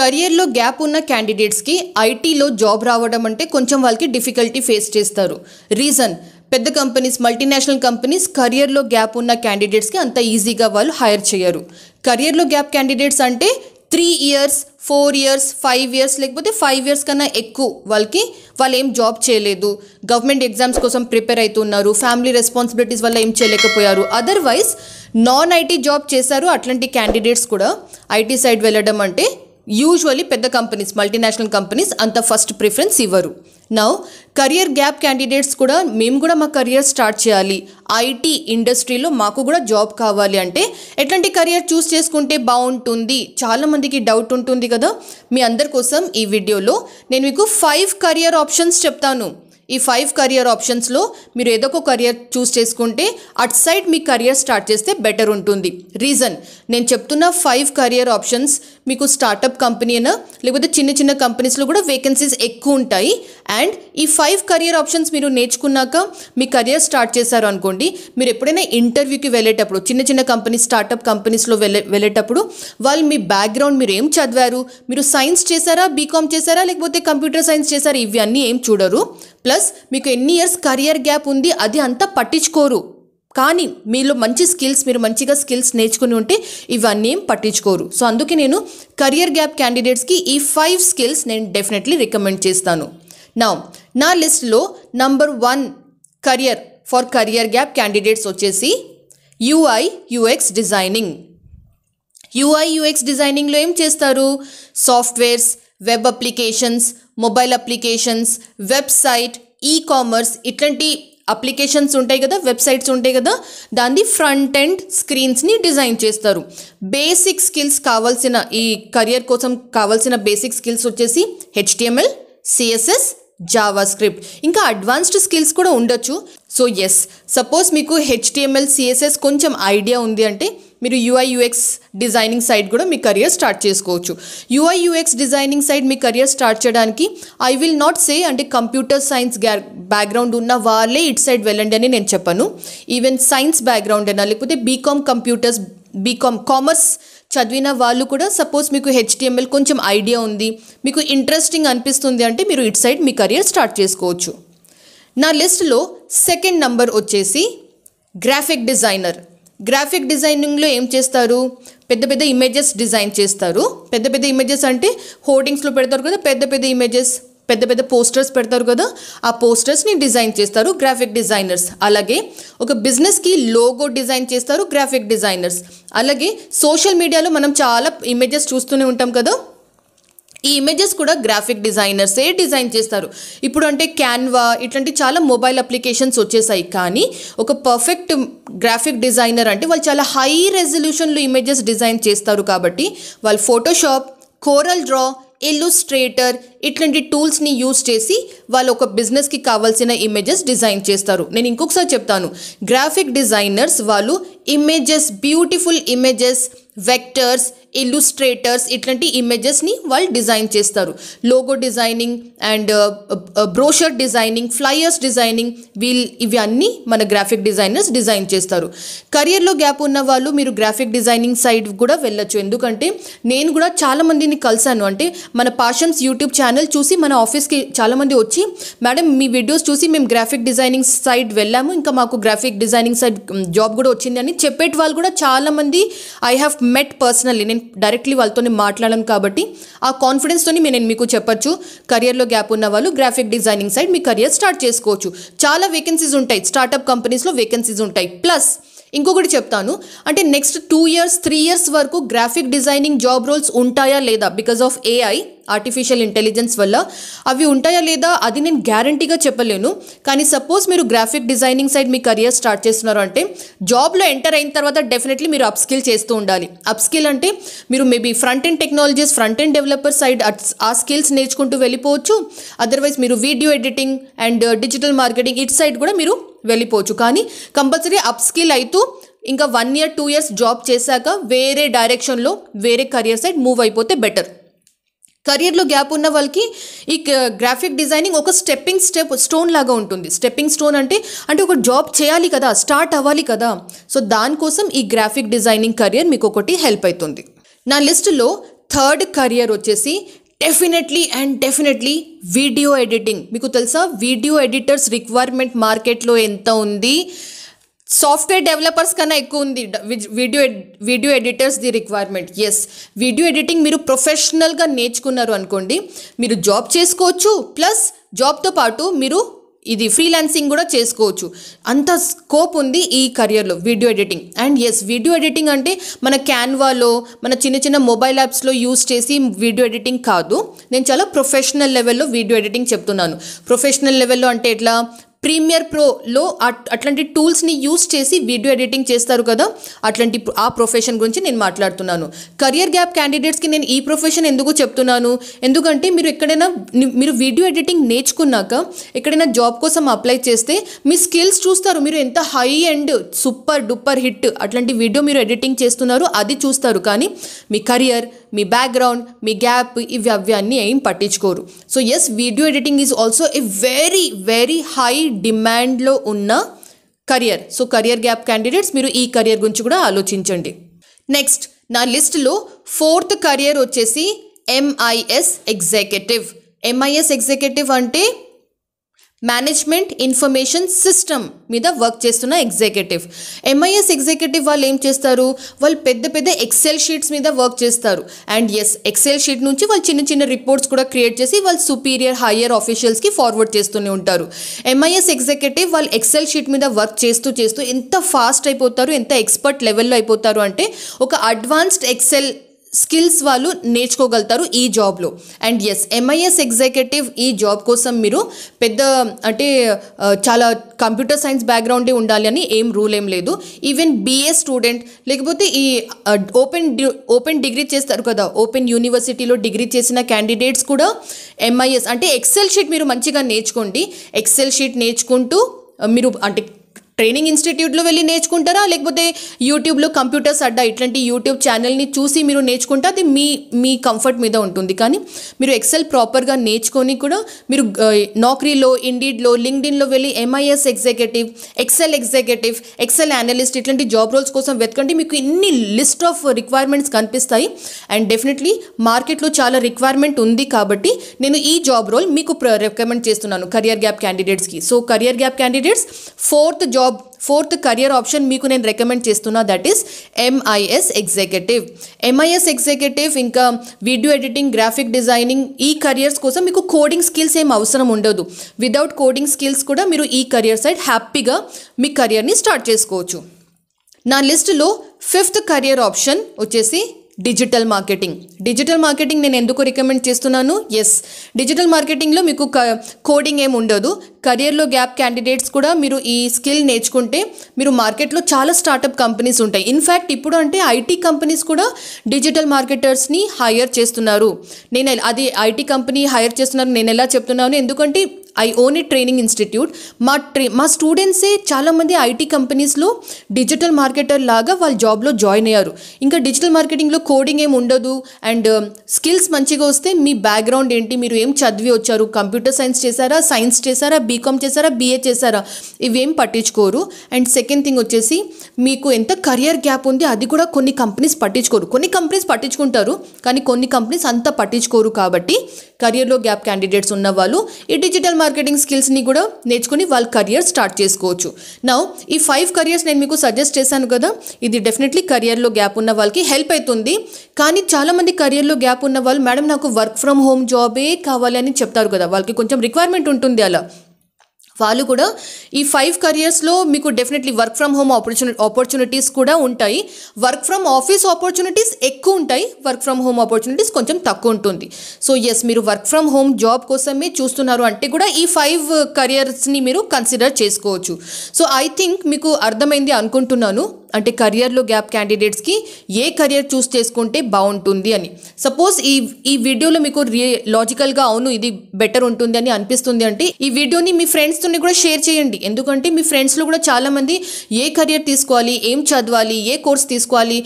కెరియర్లో గ్యాప్ ఉన్న క్యాండిడేట్స్కి ఐటీలో జాబ్ రావడం అంటే కొంచెం వాళ్ళకి డిఫికల్టీ ఫేస్ చేస్తారు రీజన్ పెద్ద కంపెనీస్ మల్టీనేషనల్ కంపెనీస్ కెరియర్లో గ్యాప్ ఉన్న క్యాండిడేట్స్కి అంత ఈజీగా వాళ్ళు హైర్ చేయరు కెరియర్లో గ్యాప్ క్యాండిడేట్స్ అంటే three years four years five years లేకపోతే ఫైవ్ ఇయర్స్ కన్నా ఎక్కువ వాళ్ళకి వాళ్ళు ఏం జాబ్ చేయలేదు గవర్నమెంట్ ఎగ్జామ్స్ కోసం ప్రిపేర్ అవుతున్నారు ఫ్యామిలీ రెస్పాన్సిబిలిటీస్ వల్ల ఏం చేయలేకపోయారు అదర్వైజ్ నాన్ ఐటీ జాబ్ చేశారు అట్లాంటి క్యాండిడేట్స్ కూడా ఐటీ సైడ్ వెళ్ళడం అంటే యూజువలీ పెద్ద కంపెనీస్ మల్టీనేషనల్ కంపెనీస్ అంత ఫస్ట్ ప్రిఫరెన్స్ ఇవ్వరు నౌ కరియర్ గ్యాప్ క్యాండిడేట్స్ కూడా మేము కూడా మా కరియర్ స్టార్ట్ చేయాలి ఐటీ ఇండస్ట్రీలో మాకు కూడా జాబ్ కావాలి అంటే ఎట్లాంటి కరియర్ చూస్ చేసుకుంటే బాగుంటుంది చాలామందికి డౌట్ ఉంటుంది కదా మీ అందరి కోసం ఈ వీడియోలో నేను మీకు ఫైవ్ కరియర్ ఆప్షన్స్ చెప్తాను ఈ ఫైవ్ కరియర్ ఆప్షన్స్లో మీరు ఏదో ఒక కరియర్ చూస్ చేసుకుంటే అట్ సైడ్ మీ కరియర్ స్టార్ట్ చేస్తే బెటర్ ఉంటుంది రీజన్ నేను చెప్తున్న ఫైవ్ కరియర్ ఆప్షన్స్ మీకు స్టార్టప్ కంపెనీ అయినా లేకపోతే చిన్న చిన్న కంపెనీస్లో కూడా వేకెన్సీస్ ఎక్కువ ఉంటాయి అండ్ ఈ ఫైవ్ కరియర్ ఆప్షన్స్ మీరు నేర్చుకున్నాక మీ కరియర్ స్టార్ట్ చేశారు అనుకోండి మీరు ఎప్పుడైనా ఇంటర్వ్యూకి వెళ్ళేటప్పుడు చిన్న చిన్న కంపెనీస్ స్టార్టప్ కంపెనీస్లో వెళ్ళే వెళ్ళేటప్పుడు వాళ్ళు మీ బ్యాక్గ్రౌండ్ మీరు ఏం చదివారు మీరు సైన్స్ చేశారా బీకామ్ చేశారా లేకపోతే కంప్యూటర్ సైన్స్ చేశారా ఇవి అన్నీ ఏం చూడరు ప్లస్ మీకు ఎన్ని ఇయర్స్ కరియర్ గ్యాప్ ఉంది అది అంతా పట్టించుకోరు కానీ మీలో మంచి స్కిల్స్ మీరు మంచిగా స్కిల్స్ నేర్చుకుని ఉంటే ఇవన్నీ పట్టించుకోరు సో అందుకే నేను కరియర్ గ్యాప్ క్యాండిడేట్స్కి ఈ ఫైవ్ స్కిల్స్ నేను డెఫినెట్లీ రికమెండ్ చేస్తాను నా నా లిస్ట్లో number one career for career gap candidates వచ్చేసి UI UX designing UI UX డిజైనింగ్లో ఏం చేస్తారు softwares web applications mobile applications website e commerce ఇట్లాంటి అప్లికేషన్స్ ఉంటాయి కదా వెబ్సైట్స్ ఉంటాయి కదా దాన్ని ఫ్రంట్ ఎండ్ స్క్రీన్స్ని డిజైన్ చేస్తారు బేసిక్ స్కిల్స్ కావాల్సిన ఈ కరియర్ కోసం కావాల్సిన బేసిక్ స్కిల్స్ వచ్చేసి హెచ్టిఎంఎల్ సిఎస్ఎస్ జావా స్క్రిప్ట్ ఇంకా అడ్వాన్స్డ్ స్కిల్స్ కూడా ఉండొచ్చు సో ఎస్ సపోజ్ మీకు హెచ్టిఎంఎల్ సిఎస్ఎస్ కొంచెం ఐడియా ఉంది అంటే మీరు యుఐ యుఎక్స్ డిజైనింగ్ సైడ్ కూడా మీ కెరియర్ స్టార్ట్ చేసుకోవచ్చు యుఐ యుఎక్స్ డిజైనింగ్ సైడ్ మీ కెరియర్ స్టార్ట్ చేయడానికి ఐ విల్ నాట్ సే అంటే కంప్యూటర్ సైన్స్ బ్యాక్గ్రౌండ్ ఉన్న వాళ్ళే ఇటు సైడ్ వెళ్ళండి అని నేను చెప్పాను ఈవెన్ సైన్స్ బ్యాక్గ్రౌండ్ అయినా లేకపోతే బీకామ్ కంప్యూటర్స్ బీకామ్ కామర్స్ చదివిన వాళ్ళు కూడా సపోజ్ మీకు హెచ్డిఎంఎల్ కొంచెం ఐడియా ఉంది మీకు ఇంట్రెస్టింగ్ అనిపిస్తుంది అంటే మీరు ఇటు సైడ్ మీ కెరియర్ స్టార్ట్ చేసుకోవచ్చు నా లిస్ట్లో సెకండ్ నంబర్ వచ్చేసి గ్రాఫిక్ డిజైనర్ గ్రాఫిక్ డిజైనింగ్లో ఏం చేస్తారు పెద్ద పెద్ద ఇమేజెస్ డిజైన్ చేస్తారు పెద్ద పెద్ద ఇమేజెస్ అంటే హోర్డింగ్స్లో పెడతారు కదా పెద్ద పెద్ద ఇమేజెస్ పెద్ద పెద్ద పోస్టర్స్ పెడతారు కదా ఆ పోస్టర్స్ని డిజైన్ చేస్తారు గ్రాఫిక్ డిజైనర్స్ అలాగే ఒక బిజినెస్కి లోగో డిజైన్ చేస్తారు గ్రాఫిక్ డిజైనర్స్ అలాగే సోషల్ మీడియాలో మనం చాలా ఇమేజెస్ చూస్తూనే ఉంటాం కదా ఈ ఇమేజెస్ కూడా గ్రాఫిక్ డిజైనర్సే డిజైన్ చేస్తారు ఇప్పుడు అంటే క్యాన్వా ఇట్లాంటి చాలా మొబైల్ అప్లికేషన్స్ వచ్చేసాయి కానీ ఒక పర్ఫెక్ట్ గ్రాఫిక్ డిజైనర్ అంటే వాళ్ళు చాలా హై రెజల్యూషన్లో ఇమేజెస్ డిజైన్ చేస్తారు కాబట్టి వాళ్ళు ఫోటోషాప్ కోరల్ డ్రా इलस्ट्रेटर इटनी टूल्स ని యూజ్ చేసి వాళ్ళు ఒక బిజినెస్ కి కావాల్సిన ఇమేజెస్ డిజైన్ చేస్తారు నేను ఇంకొకసారి చెప్తాను గ్రాఫిక్ డిజైనర్స్ వాళ్ళు images beautiful images vectors illustrators ఇట్లాంటి ఇమేజెస్ని వాళ్ళు డిజైన్ చేస్తారు logo designing and brochure designing flyers designing వీల్ ఇవన్నీ మన గ్రాఫిక్ డిజైనర్స్ డిజైన్ చేస్తారు కెరియర్లో గ్యాప్ ఉన్న వాళ్ళు మీరు గ్రాఫిక్ డిజైనింగ్ సైడ్ కూడా వెళ్ళొచ్చు ఎందుకంటే నేను కూడా చాలామందిని కలిశాను అంటే మన పాషన్స్ యూట్యూబ్ ఛానల్ చూసి మన ఆఫీస్కి చాలామంది వచ్చి మేడం మీ వీడియోస్ చూసి మేము గ్రాఫిక్ డిజైనింగ్ సైడ్ వెళ్ళాము ఇంకా మాకు గ్రాఫిక్ డిజైనింగ్ సైడ్ జాబ్ కూడా వచ్చింది అని చెప్పేటి వాళ్ళు కూడా చాలామంది ఐ హ్యావ్ మెట్ పర్సనల్లీ నేను నేను డైరెక్ట్లీ వాళ్ళతోనే మాట్లాడాను కాబట్టి ఆ కాన్ఫిడెన్స్తోని నేను మీకు చెప్పొచ్చు కరియర్లో గ్యాప్ ఉన్న వాళ్ళు గ్రాఫిక్ డిజైనింగ్ సైడ్ మీ కరియర్ స్టార్ట్ చేసుకోవచ్చు చాలా వేకెన్సీస్ ఉంటాయి స్టార్టప్ కంపెనీస్లో వేకెన్సీస్ ఉంటాయి ప్లస్ ఇంకొకటి చెప్తాను అంటే next two years three years వరకు గ్రాఫిక్ డిజైనింగ్ జాబ్ రోల్స్ ఉంటాయా లేదా because of AI artificial intelligence వల్ల అవి ఉంటాయా లేదా అది నేను గ్యారంటీగా చెప్పలేను కానీ సపోజ్ మీరు గ్రాఫిక్ డిజైనింగ్ సైడ్ మీ కెరియర్ స్టార్ట్ చేస్తున్నారు అంటే జాబ్లో ఎంటర్ అయిన తర్వాత డెఫినెట్లీ మీరు అప్స్కిల్ చేస్తూ ఉండాలి అప్స్కిల్ అంటే మీరు maybe front end technologies front end developer side ఆ స్కిల్స్ నేర్చుకుంటూ వెళ్ళిపోవచ్చు అదర్వైజ్ మీరు video editing and digital marketing it side కూడా మీరు వెళ్ళిపోవచ్చు కానీ కంపల్సరీ అప్స్కిల్ అవుతూ ఇంకా one year two years job చేశాక వేరే డైరెక్షన్లో వేరే కెరియర్ సైడ్ మూవ్ అయిపోతే బెటర్ కరియర్లో గ్యాప్ ఉన్న వాళ్ళకి ఈ గ్రాఫిక్ డిజైనింగ్ ఒక స్టెప్పింగ్ స్టెప్ స్టోన్ లాగా ఉంటుంది స్టెప్పింగ్ స్టోన్ అంటే అంటే ఒక జాబ్ చేయాలి కదా స్టార్ట్ అవ్వాలి కదా సో దానికోసం ఈ గ్రాఫిక్ డిజైనింగ్ కరియర్ మీకు ఒకటి హెల్ప్ అవుతుంది నా లిస్టులో థర్డ్ కరియర్ వచ్చేసి definitely and definitely video editing మీకు తెలుసా వీడియో ఎడిటర్స్ రిక్వైర్మెంట్ మార్కెట్లో ఎంత ఉంది సాఫ్ట్వేర్ డెవలపర్స్ కన్నా ఎక్కువ ఉంది video video editors the requirement yes video editing మీరు ప్రొఫెషనల్గా నేర్చుకున్నారు అనుకోండి మీరు జాబ్ చేసుకోవచ్చు ప్లస్ జాబ్తో పాటు మీరు ఇది ఫ్రీలాన్సింగ్ కూడా చేసుకోవచ్చు అంత స్కోప్ ఉంది ఈ కరియర్లో video editing and yes video editing అంటే మన క్యాన్వాలో మన చిన్న చిన్న మొబైల్ యాప్స్లో యూస్ చేసి వీడియో ఎడిటింగ్ కాదు నేను చాలా ప్రొఫెషనల్ లెవెల్లో వీడియో ఎడిటింగ్ చెప్తున్నాను ప్రొఫెషనల్ లెవెల్లో అంటే ఎట్లా ప్రీమియర్ ప్రోలో అట్లాంటి టూల్స్ని యూస్ చేసి వీడియో ఎడిటింగ్ చేస్తారు కదా అట్లాంటి ఆ ప్రొఫెషన్ గురించి నేను మాట్లాడుతున్నాను కరియర్ గ్యాప్ క్యాండిడేట్స్కి నేను ఈ ప్రొఫెషన్ ఎందుకు చెప్తున్నాను ఎందుకంటే మీరు ఎక్కడైనా మీరు వీడియో ఎడిటింగ్ నేర్చుకున్నాక ఎక్కడైనా జాబ్ కోసం అప్లై చేస్తే మీ స్కిల్స్ చూస్తారు మీరు ఎంత high and super duper hit అట్లాంటి వీడియో మీరు ఎడిటింగ్ చేస్తున్నారు అది చూస్తారు కానీ మీ కరియర్ మీ బ్యాక్గ్రౌండ్ మీ గ్యాప్ ఇవి అవి అన్నీ ఏం పట్టించుకోరు so yes video editing is also a very very high డిమాండ్లో ఉన్న career so career gap candidates మీరు ఈ కరియర్ గురించి కూడా ఆలోచించండి నెక్స్ట్ నా లిస్టులో ఫోర్త్ కరియర్ వచ్చేసి ఎంఐఎస్ ఎగ్జిక్యూటివ్ ఎంఐఎస్ ఎగ్జిక్యూటివ్ అంటే మేనేజ్మెంట్ ఇన్ఫర్మేషన్ సిస్టమ్ మీద వర్క్ చేస్తున్న ఎగ్జిక్యూటివ్ ఎంఐఎస్ ఎగ్జిక్యూటివ్ వాళ్ళు ఏం చేస్తారు వాళ్ళు పెద్ద పెద్ద ఎక్సెల్ షీట్స్ మీద వర్క్ చేస్తారు అండ్ ఎస్ ఎక్సెల్ షీట్ నుంచి వాళ్ళు చిన్న చిన్న రిపోర్ట్స్ కూడా క్రియేట్ చేసి వాళ్ళు సుపీరియర్ హయ్యర్ ఆఫీషియల్స్కి ఫార్వర్డ్ చేస్తూనే ఉంటారు ఎంఐఎస్ ఎగ్జిక్యూటివ్ వాళ్ళు ఎక్సెల్ షీట్ మీద వర్క్ చేస్తూ చేస్తూ ఎంత ఫాస్ట్ అయిపోతారు ఎంత ఎక్స్పర్ట్ లెవెల్లో అయిపోతారు అంటే ఒక అడ్వాన్స్డ్ ఎక్సెల్ స్కిల్స్ వాళ్ళు నేర్చుకోగలుగుతారు ఈ జాబ్లో అండ్ ఎస్ ఎంఐఎస్ ఎగ్జిక్యూటివ్ ఈ జాబ్ కోసం మీరు పెద్ద అంటే చాలా కంప్యూటర్ సైన్స్ బ్యాక్గ్రౌండే ఉండాలి అని ఏం రూల్ ఏం లేదు ఈవెన్ బీఏ స్టూడెంట్ లేకపోతే ఈ ఓపెన్ ఓపెన్ డిగ్రీ చేస్తారు కదా ఓపెన్ యూనివర్సిటీలో డిగ్రీ చేసిన క్యాండిడేట్స్ కూడా ఎంఐఎస్ అంటే ఎక్సెల్ షీట్ మీరు మంచిగా నేర్చుకోండి ఎక్సెల్ షీట్ నేర్చుకుంటూ మీరు అంటే ట్రైనింగ్ ఇన్స్టిట్యూట్లో వెళ్ళి నేర్చుకుంటారా లేకపోతే యూట్యూబ్లో కంప్యూటర్స్ అడ్డా ఇట్లాంటి యూట్యూబ్ ఛానల్ని చూసి మీరు నేర్చుకుంటే అది మీ మీ కంఫర్ట్ మీద ఉంటుంది కానీ మీరు ఎక్సెల్ ప్రాపర్గా నేర్చుకొని కూడా మీరు నౌకరీలో ఇండీడ్లో లింక్డిన్లో వెళ్ళి MIS executive excel executive excel analyst ఇట్లాంటి జాబ్ రోల్స్ కోసం వెతకండి మీకు ఇన్ని లిస్ట్ ఆఫ్ రిక్వైర్మెంట్స్ కనిపిస్తాయి అండ్ డెఫినెట్లీ మార్కెట్లో చాలా రిక్వైర్మెంట్ ఉంది కాబట్టి నేను ఈ జాబ్ రోల్ మీకు రికమెండ్ చేస్తున్నాను కరియర్ గ్యాప్ క్యాండిడేట్స్కి so career gap candidates fourth job job fourth career option మీకు నేను రికమెండ్ చేస్తున్నా that is MIS executive MIS executive ఇంకా వీడియో ఎడిటింగ్ గ్రాఫిక్ డిజైనింగ్ ఈ కరియర్స్ కోసం మీకు కోడింగ్ స్కిల్స్ ఏం అవసరం ఉండదు విదౌట్ కోడింగ్ స్కిల్స్ కూడా మీరు ఈ కరియర్ సైడ్ హ్యాపీగా మీ కరియర్ని స్టార్ట్ చేసుకోవచ్చు నా లిస్టులో ఫిఫ్త్ కరియర్ ఆప్షన్ వచ్చేసి డిజిటల్ మార్కెటింగ్ డిజిటల్ మార్కెటింగ్ నేను ఎందుకు రికమెండ్ చేస్తున్నాను ఎస్ డిజిటల్ మార్కెటింగ్లో మీకు కోడింగ్ ఏమి ఉండదు కెరియర్లో గ్యాప్ క్యాండిడేట్స్ కూడా మీరు ఈ స్కిల్ నేర్చుకుంటే మీరు మార్కెట్లో చాలా స్టార్టప్ కంపెనీస్ ఉంటాయి ఇన్ఫ్యాక్ట్ ఇప్పుడు అంటే ఐటీ కంపెనీస్ కూడా డిజిటల్ మార్కెటర్స్ని హైర్ చేస్తున్నారు నేను అది ఐటీ కంపెనీ హైర్ చేస్తున్నారు నేను ఎలా చెప్తున్నాను ఎందుకంటే I own a training institute మా ట్రే మా స్టూడెంట్సే చాలామంది ఐటీ కంపెనీస్లో డిజిటల్ మార్కెటర్ లాగా వాళ్ళ జాబ్లో జాయిన్ అయ్యారు ఇంకా డిజిటల్ మార్కెటింగ్లో కోడింగ్ ఏమి ఉండదు అండ్ um, స్కిల్స్ మంచిగా వస్తే మీ బ్యాక్గ్రౌండ్ ఏంటి మీరు ఏం చదివి వచ్చారు కంప్యూటర్ సైన్స్ చేశారా సైన్స్ చేశారా బీకామ్ చేశారా బీఏ చేశారా ఇవేం పట్టించుకోరు అండ్ సెకండ్ థింగ్ వచ్చేసి మీకు ఎంత కరియర్ గ్యాప్ ఉంది అది కూడా కొన్ని కంపెనీస్ పట్టించుకోరు కొన్ని కంపెనీస్ పట్టించుకుంటారు కానీ కొన్ని కంపెనీస్ అంత పట్టించుకోరు కాబట్టి కరియర్లో గ్యాప్ క్యాండిడేట్స్ ఉన్న వాళ్ళు ఈ డిజిటల్ మార్కెట్ మార్కెటింగ్ స్కిల్స్ని కూడా నేర్చుకుని వాళ్ళ కరియర్ స్టార్ట్ చేసుకోవచ్చు నా ఈ ఫైవ్ కెరియర్స్ నేను మీకు సజెస్ట్ చేశాను కదా ఇది డెఫినెట్లీ కరియర్లో గ్యాప్ ఉన్న వాళ్ళకి హెల్ప్ అవుతుంది కానీ చాలామంది కెరియర్లో గ్యాప్ ఉన్న వాళ్ళు మేడం నాకు వర్క్ ఫ్రమ్ హోమ్ జాబే కావాలి అని చెప్తారు కదా వాళ్ళకి కొంచెం రిక్వైర్మెంట్ ఉంటుంది అలా వాళ్ళు కూడా ఈ ఫైవ్ కరియర్స్లో మీకు డెఫినెట్లీ వర్క్ ఫ్రమ్ హోమ్ ఆపర్చుని ఆపర్చునిటీస్ కూడా ఉంటాయి వర్క్ ఫ్రమ్ ఆఫీస్ ఆపర్చునిటీస్ ఎక్కువ ఉంటాయి వర్క్ ఫ్రమ్ హోమ్ ఆపర్చునిటీస్ కొంచెం తక్కువ ఉంటుంది సో ఎస్ మీరు వర్క్ ఫ్రమ్ హోమ్ జాబ్ కోసమే చూస్తున్నారు అంటే కూడా ఈ ఫైవ్ కరియర్స్ని మీరు కన్సిడర్ చేసుకోవచ్చు సో ఐ థింక్ మీకు అర్థమైంది అనుకుంటున్నాను అంటే కరియర్లో గ్యాప్ క్యాండిడేట్స్కి ఏ కరియర్ చూస్ చేసుకుంటే బాగుంటుంది అని సపోజ్ ఈ ఈ వీడియోలో మీకు రియ లాజికల్గా అవును ఇది బెటర్ ఉంటుంది అని అనిపిస్తుంది అంటే ఈ వీడియోని మీ ఫ్రెండ్స్తో కూడా షేర్ చేయండి ఎందుకంటే మీ ఫ్రెండ్స్లో కూడా చాలామంది ఏ కరియర్ తీసుకోవాలి ఏం చదవాలి ఏ కోర్స్ తీసుకోవాలి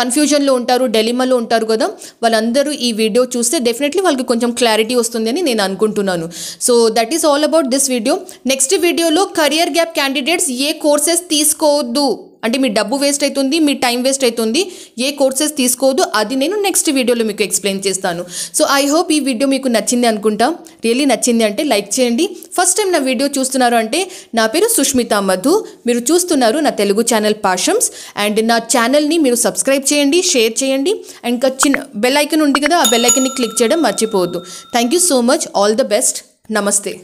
కన్ఫ్యూజన్లో ఉంటారు డెలిమాలో ఉంటారు కదా వాళ్ళందరూ ఈ వీడియో చూస్తే డెఫినెట్లీ వాళ్ళకి కొంచెం క్లారిటీ వస్తుంది అని నేను అనుకుంటున్నాను so that is all about this video next వీడియోలో కరియర్ గ్యాప్ క్యాండిడేట్స్ ఏ కోర్సెస్ తీసుకోవద్దు అంటే మీ డబ్బు వేస్ట్ అవుతుంది మీ టైం వేస్ట్ అవుతుంది ఏ కోర్సెస్ తీసుకోదు అది నేను నెక్స్ట్ వీడియోలో మీకు ఎక్స్ప్లెయిన్ చేస్తాను సో ఐ హోప్ ఈ వీడియో మీకు నచ్చింది అనుకుంటా రియల్లీ నచ్చింది అంటే లైక్ చేయండి ఫస్ట్ టైం నా వీడియో చూస్తున్నారు అంటే నా పేరు సుష్మిత మధు మీరు చూస్తున్నారు నా తెలుగు ఛానల్ పాషమ్స్ అండ్ నా ఛానల్ని మీరు సబ్స్క్రైబ్ చేయండి షేర్ చేయండి అండ్ చిన్న బెల్ ఐకన్ ఉంది కదా ఆ బెల్ ఐకన్ని క్లిక్ చేయడం మర్చిపోవద్దు thank you so much all the best నమస్తే